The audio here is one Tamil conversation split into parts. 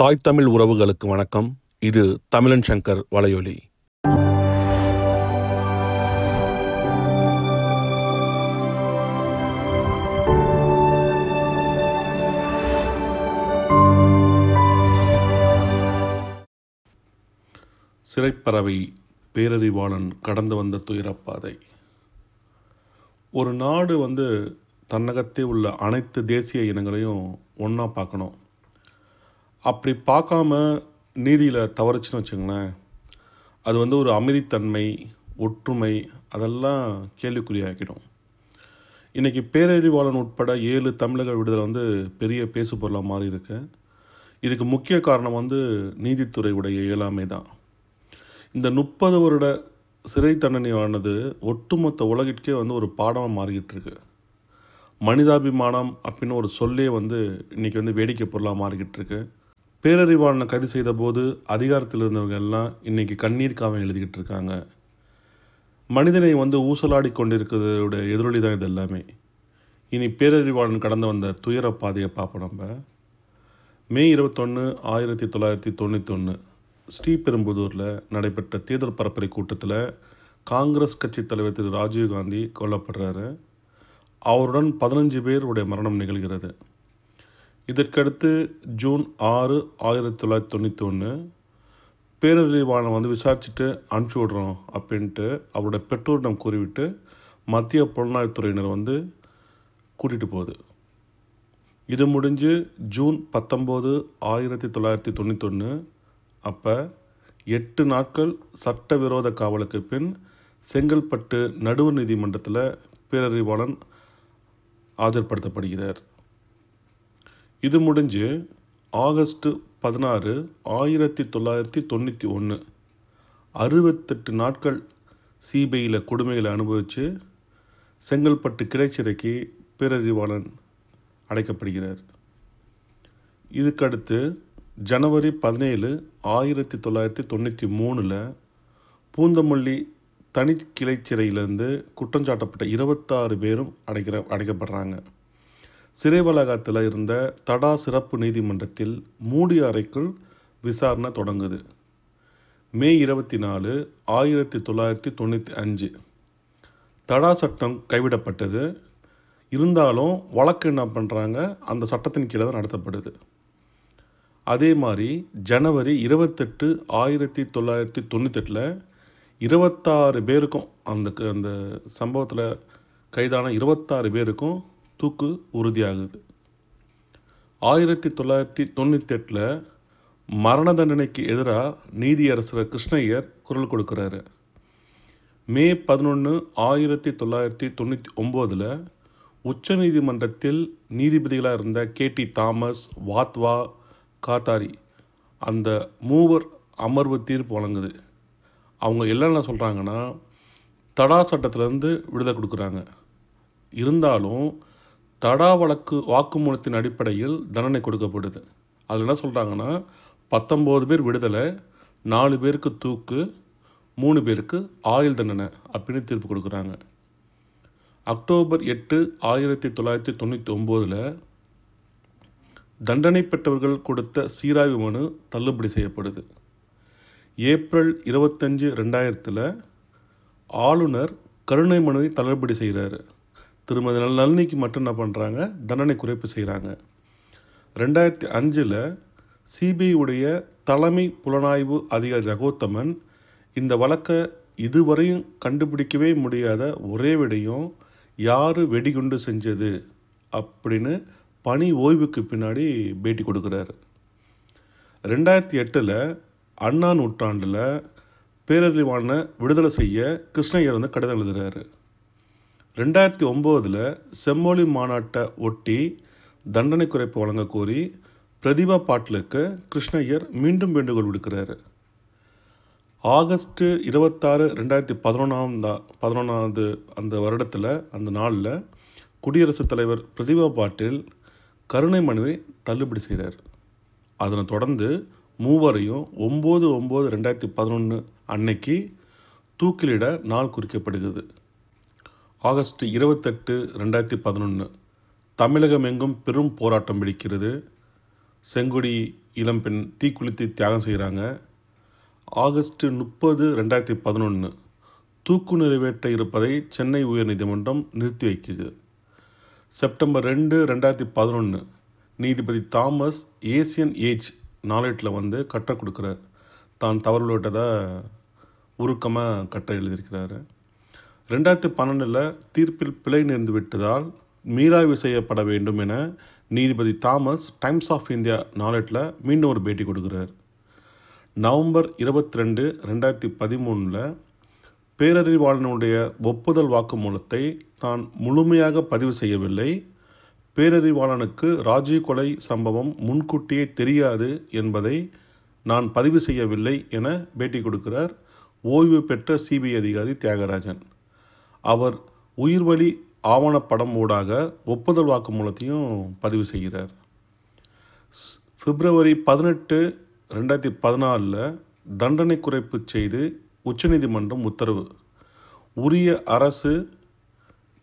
தாய் தமிழ் உறவுகளுக்கு வணக்கம் இது தமிழன் சங்கர் வலையொலி சிறைப்பறவை பேரறிவாளன் கடந்து வந்த துயரப்பாதை ஒரு நாடு வந்து தன்னகத்தே உள்ள அனைத்து தேசிய இனங்களையும் ஒன்றா பார்க்கணும் அப்படி பார்க்காம நீதியில் தவறுச்சுன்னு வச்சுங்களேன் அது வந்து ஒரு அமைதித்தன்மை ஒற்றுமை அதெல்லாம் கேள்விக்குறியாக்கிடும் இன்றைக்கி பேரறிவாளன் உட்பட ஏழு தமிழக விடுதலை வந்து பெரிய பேசு பொருளாக மாறி இருக்கு இதுக்கு முக்கிய காரணம் வந்து நீதித்துறை உடைய இயலாமை தான் இந்த முப்பது வருட சிறை தண்டனையானது ஒட்டுமொத்த உலகிற்கே வந்து ஒரு பாடமாக மாறிக்கிட்டு இருக்கு மனிதாபிமானம் அப்படின்னு ஒரு சொல்லே வந்து இன்றைக்கி வந்து வேடிக்கை பொருளாக மாறிக்கிட்டு இருக்குது பேரறிவாளனை கைது செய்த போது அதிகாரத்தில் இருந்தவங்க எல்லாம் இன்றைக்கி கண்ணீர் காவல் எழுதிக்கிட்டு இருக்காங்க மனிதனை வந்து ஊசலாடி கொண்டிருக்கிறதோட எதிரொலி தான் இது எல்லாமே இனி பேரறிவாளன் கடந்து வந்த துயர பாதையை பார்ப்போம் நம்ம மே இருபத்தொன்று ஆயிரத்தி தொள்ளாயிரத்தி ஒன்று ஸ்ரீபெரும்புதூரில் நடைபெற்ற தேர்தல் பரப்புரை கூட்டத்தில் காங்கிரஸ் கட்சி தலைவர் திரு ராஜீவ்காந்தி கொல்லப்படுறாரு அவருடன் பதினஞ்சு பேருடைய மரணம் நிகழ்கிறது இதற்கடுத்து ஜூன் ஆறு ஆயிரத்தி தொள்ளாயிரத்தி தொண்ணூற்றி ஒன்று பேரறிவாளனை வந்து விசாரிச்சுட்டு அனுப்பிச்சி விடுறோம் அப்படின்ட்டு அவரோட பெற்றோரிடம் கூறிவிட்டு மத்திய புலனாய்வுத்துறையினர் வந்து கூட்டிகிட்டு போகுது இது முடிஞ்சு ஜூன் பத்தொம்போது ஆயிரத்தி தொள்ளாயிரத்தி தொண்ணூத்தொன்று அப்போ எட்டு நாட்கள் சட்டவிரோத காவலுக்கு பின் செங்கல்பட்டு நடுவு நீதிமன்றத்தில் பேரறிவாளன் ஆஜர்படுத்தப்படுகிறார் இது முடிஞ்சு ஆகஸ்ட்டு பதினாறு ஆயிரத்தி தொள்ளாயிரத்தி தொண்ணூற்றி ஒன்று அறுபத்தெட்டு நாட்கள் சிபிஐயில் கொடுமைகளை அனுபவித்து செங்கல்பட்டு கிளைச்சிறைக்கு பேரறிவாளன் அடைக்கப்படுகிறார் இதுக்கடுத்து ஜனவரி பதினேழு ஆயிரத்தி தொள்ளாயிரத்தி தொண்ணூற்றி மூணில் பூந்தமல்லி தனி குற்றம் குற்றஞ்சாட்டப்பட்ட இருபத்தாறு பேரும் அடைக்கிற அடைக்கப்படுறாங்க சிறை வளாகத்தில் இருந்த தடா சிறப்பு நீதிமன்றத்தில் மூடிய அறைக்குள் விசாரணை தொடங்குது மே இருபத்தி நாலு ஆயிரத்தி தொள்ளாயிரத்தி தொண்ணூற்றி அஞ்சு தடா சட்டம் கைவிடப்பட்டது இருந்தாலும் வழக்கு என்ன பண்ணுறாங்க அந்த சட்டத்தின் கீழே தான் நடத்தப்படுது அதே மாதிரி ஜனவரி இருபத்தெட்டு ஆயிரத்தி தொள்ளாயிரத்தி தொண்ணூத்தெட்டில் இருபத்தாறு பேருக்கும் அந்த அந்த சம்பவத்தில் கைதான இருபத்தாறு பேருக்கும் தூக்கு உறுதியாகுது ஆயிரத்தி தொள்ளாயிரத்தி தொண்ணூற்றி எட்டில் மரண தண்டனைக்கு எதிராக நீதியரசர் கிருஷ்ணய்யர் குரல் கொடுக்குறாரு மே பதினொன்று ஆயிரத்தி தொள்ளாயிரத்தி தொண்ணூற்றி ஒம்போதில் உச்ச நீதிமன்றத்தில் நீதிபதிகளாக இருந்த கே டி தாமஸ் வாத்வா காத்தாரி அந்த மூவர் அமர்வு தீர்ப்பு வழங்குது அவங்க என்னென்ன சொல்கிறாங்கன்னா தடா சட்டத்திலேருந்து விடுதலை கொடுக்குறாங்க இருந்தாலும் தடா வழக்கு வாக்குமூலத்தின் அடிப்படையில் தண்டனை கொடுக்கப்படுது அதில் என்ன சொல்கிறாங்கன்னா பத்தொம்போது பேர் விடுதலை நாலு பேருக்கு தூக்கு மூணு பேருக்கு ஆயுள் தண்டனை அப்படின்னு தீர்ப்பு கொடுக்குறாங்க அக்டோபர் எட்டு ஆயிரத்தி தொள்ளாயிரத்தி தொண்ணூற்றி ஒம்போதில் தண்டனை பெற்றவர்கள் கொடுத்த சீராய்வு மனு தள்ளுபடி செய்யப்படுது ஏப்ரல் இருபத்தஞ்சு ரெண்டாயிரத்தில் ஆளுநர் கருணை மனுவை தள்ளுபடி செய்கிறாரு திருமதி நளினிக்கு மட்டும் என்ன பண்ணுறாங்க தண்டனை குறைப்பு செய்கிறாங்க ரெண்டாயிரத்தி அஞ்சில் சிபிஐடைய தலைமை புலனாய்வு அதிகாரி ரகோத்தமன் இந்த வழக்கை இதுவரையும் கண்டுபிடிக்கவே முடியாத ஒரே விடையும் யார் வெடிகுண்டு செஞ்சது அப்படின்னு பணி ஓய்வுக்கு பின்னாடி பேட்டி கொடுக்குறாரு ரெண்டாயிரத்தி எட்டில் அண்ணா நூற்றாண்டில் பேரறிவான விடுதலை செய்ய கிருஷ்ணய்யர் வந்து கடிதம் எழுதுகிறாரு ரெண்டாயிரத்தி ஒம்போதில் செம்மொழி மாநாட்டை ஒட்டி தண்டனை குறைப்பு வழங்க கோரி பிரதிபா பாட்டிலுக்கு கிருஷ்ணய்யர் மீண்டும் வேண்டுகோள் விடுக்கிறாரு ஆகஸ்ட்டு இருபத்தாறு ரெண்டாயிரத்தி பதினொன்றாம் பதினொன்றாவது அந்த வருடத்தில் அந்த நாளில் குடியரசுத் தலைவர் பிரதிபா பாட்டில் கருணை மனுவை தள்ளுபடி செய்கிறார் அதனை தொடர்ந்து மூவரையும் ஒம்பது ஒம்பது ரெண்டாயிரத்தி பதினொன்று அன்னைக்கு தூக்கிலிட நாள் குறிக்கப்படுகிறது ஆகஸ்ட் இருபத்தெட்டு ரெண்டாயிரத்தி பதினொன்று தமிழகம் எங்கும் பெரும் போராட்டம் வெடிக்கிறது செங்கொடி இளம்பெண் தீக்குளித்து தியாகம் செய்கிறாங்க ஆகஸ்ட் முப்பது ரெண்டாயிரத்தி பதினொன்று தூக்கு நிறைவேற்ற இருப்பதை சென்னை உயர்நீதிமன்றம் நிறுத்தி வைக்கிறது செப்டம்பர் ரெண்டு ரெண்டாயிரத்தி பதினொன்று நீதிபதி தாமஸ் ஏசியன் ஏஜ் நாளேட்டில் வந்து கட்டை கொடுக்குறார் தான் தவறு விட்டதாக உருக்கமாக கட்ட எழுதியிருக்கிறாரு ரெண்டாயிரத்தி பன்னெண்டில் தீர்ப்பில் பிழை நேர்ந்து விட்டதால் மீளாய்வு செய்யப்பட வேண்டும் என நீதிபதி தாமஸ் டைம்ஸ் ஆஃப் இந்தியா நாளெட்டில் மீண்டும் ஒரு பேட்டி கொடுக்குறார் நவம்பர் இருபத்தி ரெண்டு ரெண்டாயிரத்தி பதிமூணில் பேரறிவாளனுடைய ஒப்புதல் வாக்குமூலத்தை தான் முழுமையாக பதிவு செய்யவில்லை பேரறிவாளனுக்கு ராஜீவ் கொலை சம்பவம் முன்கூட்டியே தெரியாது என்பதை நான் பதிவு செய்யவில்லை என பேட்டி கொடுக்கிறார் ஓய்வு பெற்ற சிபிஐ அதிகாரி தியாகராஜன் அவர் உயிர்வழி ஆவணப்படம் ஊடாக ஒப்புதல் வாக்குமூலத்தையும் பதிவு செய்கிறார் பிப்ரவரி பதினெட்டு ரெண்டாயிரத்தி பதினாலில் தண்டனை குறைப்பு செய்து உச்சநீதிமன்றம் உத்தரவு உரிய அரசு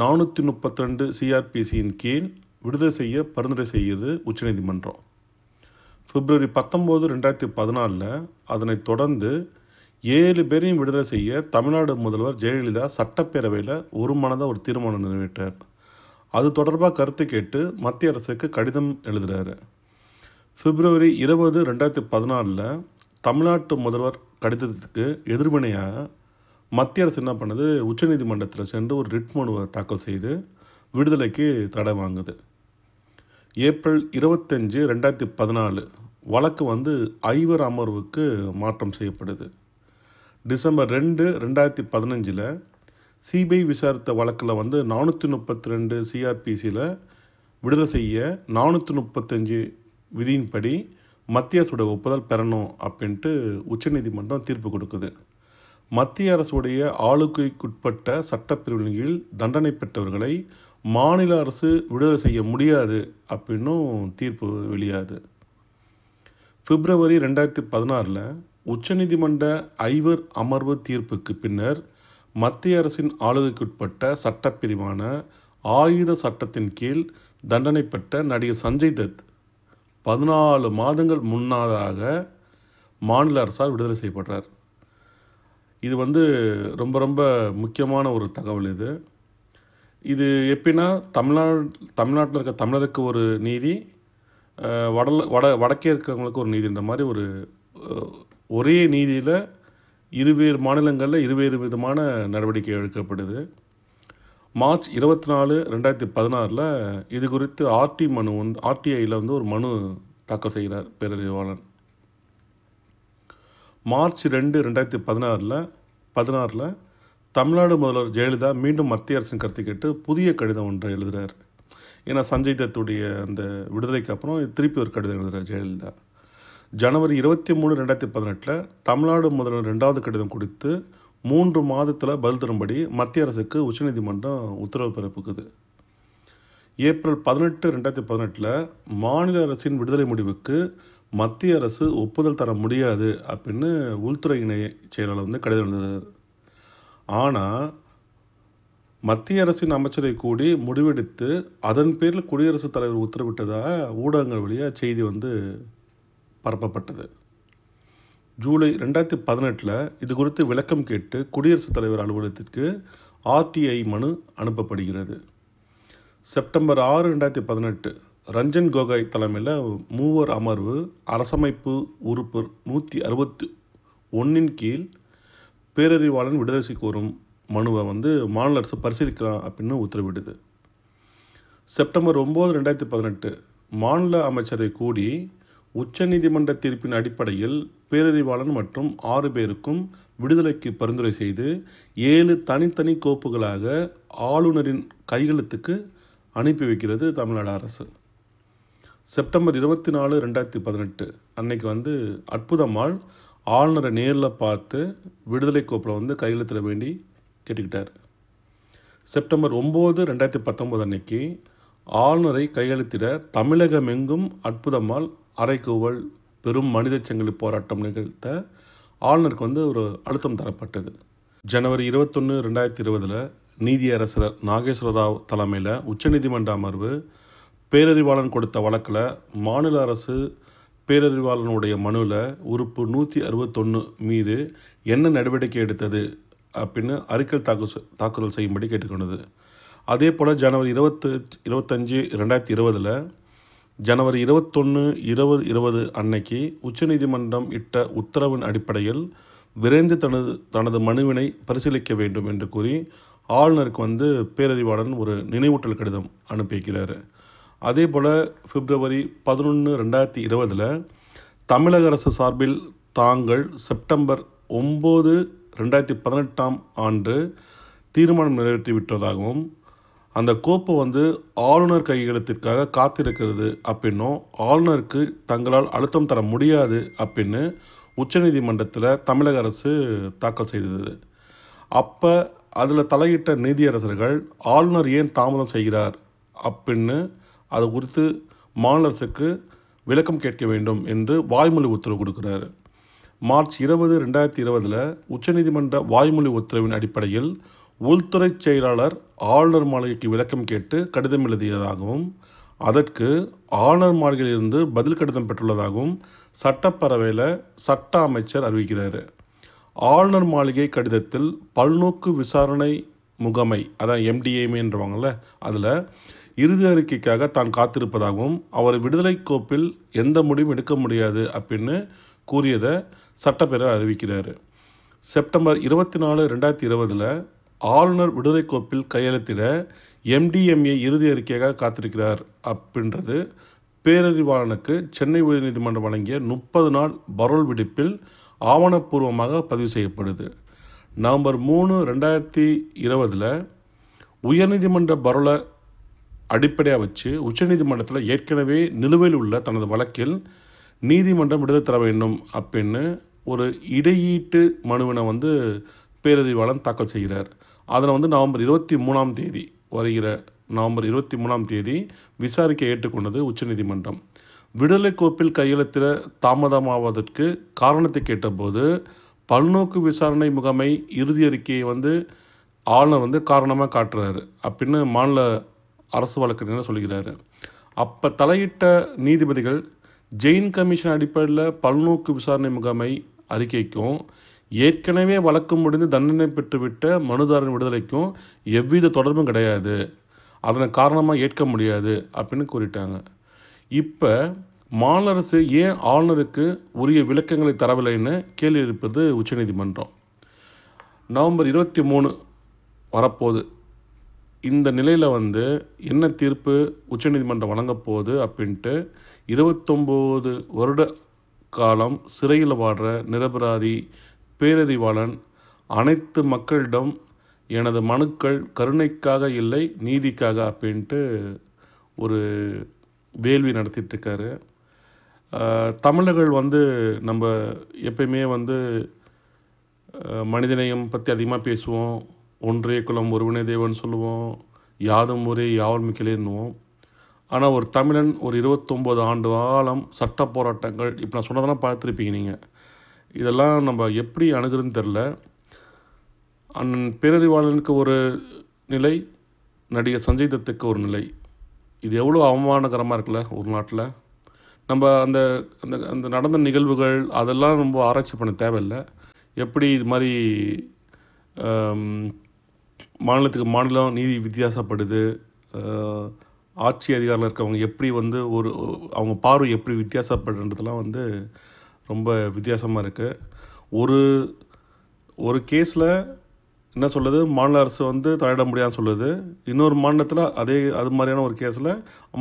நானூற்றி முப்பத்தி ரெண்டு சிஆர்பிசியின் கீழ் விடுதலை செய்ய பரிந்துரை செய்யுது உச்சநீதிமன்றம் பிப்ரவரி பத்தொம்போது ரெண்டாயிரத்தி பதினாலில் அதனைத் தொடர்ந்து ஏழு பேரையும் விடுதலை செய்ய தமிழ்நாடு முதல்வர் ஜெயலலிதா சட்டப்பேரவையில் ஒரு மனதாக ஒரு தீர்மானம் நிறைவேற்றார் அது தொடர்பாக கருத்து கேட்டு மத்திய அரசுக்கு கடிதம் எழுதுகிறாரு பிப்ரவரி இருபது ரெண்டாயிரத்தி பதினாலில் தமிழ்நாட்டு முதல்வர் கடிதத்துக்கு எதிர்வினையாக மத்திய அரசு என்ன பண்ணுது உச்சநீதிமன்றத்தில் சென்று ஒரு ரிட் மனு தாக்கல் செய்து விடுதலைக்கு தடை வாங்குது ஏப்ரல் இருபத்தஞ்சு ரெண்டாயிரத்தி பதினாலு வழக்கு வந்து ஐவர் அமர்வுக்கு மாற்றம் செய்யப்படுது டிசம்பர் ரெண்டு ரெண்டாயிரத்தி பதினஞ்சில் சிபிஐ விசாரித்த வழக்கில் வந்து நானூற்றி முப்பத்தி ரெண்டு சிஆர்பிசியில் விடுதலை செய்ய நானூற்றி முப்பத்தஞ்சு விதியின்படி மத்திய அரசுடைய ஒப்புதல் பெறணும் அப்படின்ட்டு உச்சநீதிமன்றம் தீர்ப்பு கொடுக்குது மத்திய அரசுடைய ஆளுகைக்குட்பட்ட சட்டப்பிரிவின் கீழ் தண்டனை பெற்றவர்களை மாநில அரசு விடுதலை செய்ய முடியாது அப்படின்னும் தீர்ப்பு வெளியாது பிப்ரவரி ரெண்டாயிரத்தி பதினாறில் உச்சநீதிமன்ற ஐவர் அமர்வு தீர்ப்புக்கு பின்னர் மத்திய அரசின் ஆளுகைக்குட்பட்ட சட்டப்பிரிவான ஆயுத சட்டத்தின் கீழ் தண்டனை பெற்ற நடிகர் சஞ்சய் தத் பதினாலு மாதங்கள் முன்னதாக மாநில அரசால் விடுதலை செய்யப்படுறார் இது வந்து ரொம்ப ரொம்ப முக்கியமான ஒரு தகவல் இது இது எப்படின்னா தமிழ்நாடு தமிழ்நாட்டில் இருக்க தமிழருக்கு ஒரு நீதி வடல வட வடக்கே இருக்கிறவங்களுக்கு ஒரு நீதின்ற மாதிரி ஒரு ஒரே நீதியில் இருவேறு மாநிலங்களில் இருவேறு விதமான நடவடிக்கை எடுக்கப்படுது மார்ச் இருபத்தி நாலு ரெண்டாயிரத்தி பதினாறில் இது குறித்து ஆர்டி மனு ஒன் ஆர்டிஐயில் வந்து ஒரு மனு தாக்கல் செய்கிறார் பேரறிவாளன் மார்ச் ரெண்டு ரெண்டாயிரத்தி பதினாறில் பதினாறில் தமிழ்நாடு முதல்வர் ஜெயலலிதா மீண்டும் மத்திய அரசின் கருத்து கேட்டு புதிய கடிதம் ஒன்றை எழுதுகிறார் ஏன்னா சஞ்சய் தத்துடைய அந்த விடுதலைக்கு அப்புறம் திருப்பி ஒரு கடிதம் எழுதுகிறார் ஜெயலலிதா ஜனவரி இருபத்தி மூணு ரெண்டாயிரத்தி பதினெட்டில் தமிழ்நாடு முதல்வர் ரெண்டாவது கடிதம் கொடுத்து மூன்று மாதத்தில் பதில் தரும்படி மத்திய அரசுக்கு உச்சநீதிமன்றம் உத்தரவு பிறப்புக்குது ஏப்ரல் பதினெட்டு ரெண்டாயிரத்தி பதினெட்டில் மாநில அரசின் விடுதலை முடிவுக்கு மத்திய அரசு ஒப்புதல் தர முடியாது அப்படின்னு உள்துறை இணை செயலாளர் வந்து கடிதம் எழுதுகிறார் ஆனால் மத்திய அரசின் அமைச்சரை கூடி முடிவெடுத்து அதன் பேரில் குடியரசுத் தலைவர் உத்தரவிட்டதாக ஊடகங்கள் வழியாக செய்தி வந்து பரப்பப்பட்டது ஜூலை ரெண்டாயிரத்தி பதினெட்டில் இது குறித்து விளக்கம் கேட்டு குடியரசுத் தலைவர் அலுவலகத்திற்கு ஆர்டிஐ மனு அனுப்பப்படுகிறது செப்டம்பர் ஆறு ரெண்டாயிரத்தி பதினெட்டு ரஞ்சன் கோகாய் தலைமையில் மூவர் அமர்வு அரசமைப்பு உறுப்பு நூற்றி அறுபத்தி ஒன்றின் கீழ் பேரறிவாளன் விடுதலை கோரும் மனுவை வந்து மாநில அரசு பரிசீலிக்கலாம் அப்படின்னு உத்தரவிடுது செப்டம்பர் ஒம்பது ரெண்டாயிரத்தி பதினெட்டு மாநில அமைச்சரை கூடி உச்சநீதிமன்ற தீர்ப்பின் அடிப்படையில் பேரறிவாளன் மற்றும் ஆறு பேருக்கும் விடுதலைக்கு பரிந்துரை செய்து ஏழு தனித்தனி கோப்புகளாக ஆளுநரின் கையெழுத்துக்கு அனுப்பி வைக்கிறது தமிழ்நாடு அரசு செப்டம்பர் இருபத்தி நாலு ரெண்டாயிரத்தி பதினெட்டு அன்னைக்கு வந்து அற்புதம்மாள் ஆளுநரை நேரில் பார்த்து விடுதலை கோப்பில் வந்து கையெழுத்திட வேண்டி கேட்டுக்கிட்டார் செப்டம்பர் ஒம்பது ரெண்டாயிரத்தி பத்தொம்போது அன்னைக்கு ஆளுநரை கையெழுத்திட தமிழகமெங்கும் அற்புதம்மாள் அரைக்கூவல் பெரும் மனித சங்கிலி போராட்டம் நிகழ்த்த ஆளுநருக்கு வந்து ஒரு அழுத்தம் தரப்பட்டது ஜனவரி இருபத்தொன்று ரெண்டாயிரத்தி இருபதில் நீதியரசர் நாகேஸ்வர ராவ் தலைமையில் உச்சநீதிமன்ற அமர்வு பேரறிவாளன் கொடுத்த வழக்கில் மாநில அரசு பேரறிவாளனுடைய மனுவில் உறுப்பு நூற்றி அறுபத்தொன்று மீது என்ன நடவடிக்கை எடுத்தது அப்படின்னு அறிக்கல் தாக்கு தாக்குதல் செய்யும்படி கேட்டுக்கொண்டது அதே போல் ஜனவரி இருபத்து இருபத்தஞ்சு ரெண்டாயிரத்தி இருபதில் ஜனவரி இருபத்தொன்று இருபது இருபது அன்னைக்கு உச்சநீதிமன்றம் இட்ட உத்தரவின் அடிப்படையில் விரைந்து தனது தனது மனுவினை பரிசீலிக்க வேண்டும் என்று கூறி ஆளுநருக்கு வந்து பேரறிவாளன் ஒரு நினைவூட்டல் கடிதம் அனுப்பியிருக்கிறார் அதே போல் பிப்ரவரி பதினொன்று ரெண்டாயிரத்தி இருபதில் தமிழக அரசு சார்பில் தாங்கள் செப்டம்பர் ஒம்பது ரெண்டாயிரத்தி பதினெட்டாம் ஆண்டு தீர்மானம் நிறைவேற்றி விட்டதாகவும் அந்த கோப்பை வந்து ஆளுநர் கையெழுத்திற்காக காத்திருக்கிறது அப்படின்னும் ஆளுநருக்கு தங்களால் அழுத்தம் தர முடியாது அப்படின்னு உச்சநீதிமன்றத்தில் தமிழக அரசு தாக்கல் செய்தது அப்போ அதில் தலையிட்ட நீதியரசர்கள் ஆளுநர் ஏன் தாமதம் செய்கிறார் அப்படின்னு அது குறித்து மாநில அரசுக்கு விளக்கம் கேட்க வேண்டும் என்று வாய்மொழி உத்தரவு கொடுக்குறாரு மார்ச் இருபது ரெண்டாயிரத்தி இருபதில் உச்சநீதிமன்ற வாய்மொழி உத்தரவின் அடிப்படையில் உள்துறை செயலாளர் ஆளுநர் மாளிகைக்கு விளக்கம் கேட்டு கடிதம் எழுதியதாகவும் அதற்கு ஆளுநர் மாளிகையிலிருந்து பதில் கடிதம் பெற்றுள்ளதாகவும் சட்டப்பரவையில் சட்ட அமைச்சர் அறிவிக்கிறார் ஆளுநர் மாளிகை கடிதத்தில் பல்நோக்கு விசாரணை முகமை அதான் எம்டிஏமின்றவாங்கள்ல அதில் இறுதி அறிக்கைக்காக தான் காத்திருப்பதாகவும் அவர் விடுதலை கோப்பில் எந்த முடிவும் எடுக்க முடியாது அப்படின்னு கூறியதை சட்டப்பேரவை அறிவிக்கிறார் செப்டம்பர் இருபத்தி நாலு ரெண்டாயிரத்தி இருபதில் ஆளுநர் விடுதலை கோப்பில் கையெழுத்திட எம்டிஎம்ஏ இறுதி அறிக்கையாக காத்திருக்கிறார் அப்படின்றது பேரறிவாளனுக்கு சென்னை உயர்நீதிமன்றம் வழங்கிய முப்பது நாள் பரோல் விடுப்பில் ஆவணப்பூர்வமாக பதிவு செய்யப்படுது நவம்பர் மூணு ரெண்டாயிரத்தி இருபதில் உயர்நீதிமன்ற பரோலை அடிப்படையாக வச்சு உச்சநீதிமன்றத்தில் ஏற்கனவே நிலுவையில் உள்ள தனது வழக்கில் நீதிமன்றம் விடுதலை தர வேண்டும் அப்படின்னு ஒரு இடையீட்டு மனுவினை வந்து பேரறிவாளன் தாக்கல் செய்கிறார் அதில் வந்து நவம்பர் இருபத்தி மூணாம் தேதி வருகிற நவம்பர் இருபத்தி மூணாம் தேதி விசாரிக்க ஏற்றுக்கொண்டது உச்சநீதிமன்றம் விடுதலை கோப்பில் கையெழுத்திட தாமதமாவதற்கு காரணத்தை கேட்டபோது பல்நோக்கு விசாரணை முகமை இறுதி அறிக்கையை வந்து ஆளுநர் வந்து காரணமாக காட்டுறாரு அப்படின்னு மாநில அரசு வழக்கறிஞர் சொல்கிறாரு அப்போ தலையிட்ட நீதிபதிகள் ஜெயின் கமிஷன் அடிப்படையில் பல்நோக்கு விசாரணை முகமை அறிக்கைக்கும் ஏற்கனவே வழக்கு முடிந்து தண்டனை பெற்றுவிட்ட மனுதாரன் விடுதலைக்கும் எவ்வித தொடர்பும் கிடையாது அதனை காரணமாக ஏற்க முடியாது அப்படின்னு கூறிட்டாங்க இப்போ மாநில அரசு ஏன் ஆளுநருக்கு உரிய விளக்கங்களை தரவில்லைன்னு கேள்வி எழுப்பது உச்சநீதிமன்றம் நவம்பர் இருபத்தி மூணு வரப்போகுது இந்த நிலையில் வந்து என்ன தீர்ப்பு உச்சநீதிமன்றம் வழங்கப்போகுது அப்படின்ட்டு இருபத்தொம்போது வருட காலம் சிறையில் வாடுற நிரபராதி பேரறிவாளன் அனைத்து மக்களிடம் எனது மனுக்கள் கருணைக்காக இல்லை நீதிக்காக அப்படின்ட்டு ஒரு வேள்வி நடத்திட்டுருக்காரு தமிழர்கள் வந்து நம்ம எப்பயுமே வந்து மனிதநேயம் பற்றி அதிகமாக பேசுவோம் ஒன்றே குலம் ஒருவனே தேவன் சொல்லுவோம் யாதும் ஒரே யாவல் மிக்கலேன்னுவோம் ஆனால் ஒரு தமிழன் ஒரு இருபத்தொம்போது ஆண்டு காலம் சட்ட போராட்டங்கள் இப்போ நான் சொன்னதெல்லாம் பார்த்துருப்பீங்க நீங்கள் இதெல்லாம் நம்ம எப்படி அணுகுறதுன்னு தெரில அண்ணன் பேரறிவாளனுக்கு ஒரு நிலை நடிகர் சஞ்சய் தத்துக்கு ஒரு நிலை இது எவ்வளோ அவமானகரமாக இருக்குல்ல ஒரு நாட்டில் நம்ம அந்த அந்த அந்த நடந்த நிகழ்வுகள் அதெல்லாம் ரொம்ப ஆராய்ச்சி பண்ண தேவையில்லை எப்படி இது மாதிரி மாநிலத்துக்கு மாநிலம் நீதி வித்தியாசப்படுது ஆட்சி அதிகாரம் இருக்கவங்க எப்படி வந்து ஒரு அவங்க பார்வை எப்படி வித்தியாசப்படுன்றதெல்லாம் வந்து ரொம்ப வித்தியாசமாக இருக்குது ஒரு ஒரு கேஸில் என்ன சொல்லுது மாநில அரசு வந்து தலையிட முடியாதுன்னு சொல்லுது இன்னொரு மாநிலத்தில் அதே அது மாதிரியான ஒரு கேஸில்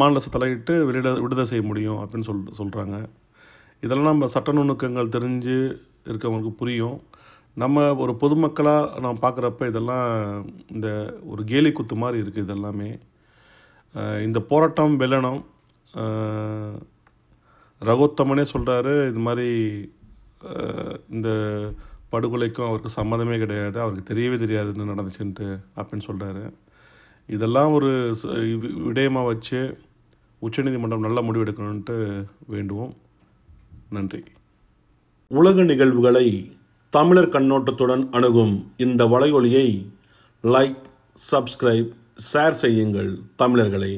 மாநில அரசு தலையிட்டு வெளியிட விடுதலை செய்ய முடியும் அப்படின்னு சொல் சொல்கிறாங்க இதெல்லாம் நம்ம சட்ட நுணுக்கங்கள் தெரிஞ்சு இருக்கவங்களுக்கு புரியும் நம்ம ஒரு பொதுமக்களாக நான் பார்க்குறப்ப இதெல்லாம் இந்த ஒரு கேலி குத்து மாதிரி இருக்குது இதெல்லாமே இந்த போராட்டம் வெல்லணும் ரகோத்தமனே சொல்கிறாரு இது மாதிரி இந்த படுகொலைக்கும் அவருக்கு சம்மந்தமே கிடையாது அவருக்கு தெரியவே தெரியாதுன்னு நடந்துச்சுன்ட்டு அப்படின்னு சொல்கிறாரு இதெல்லாம் ஒரு விடயமாக வச்சு உச்சநீதிமன்றம் நல்ல முடிவு எடுக்கணுன்ட்டு வேண்டுவோம் நன்றி உலக நிகழ்வுகளை தமிழர் கண்ணோட்டத்துடன் அணுகும் இந்த வலையொலியை லைக் சப்ஸ்கிரைப் ஷேர் செய்யுங்கள் தமிழர்களை